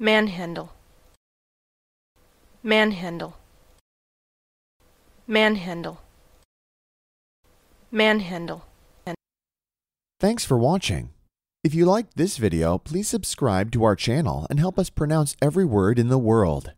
manhandle manhandle manhandle manhandle thanks for watching if you liked this video please subscribe to our channel and help us pronounce every word in the world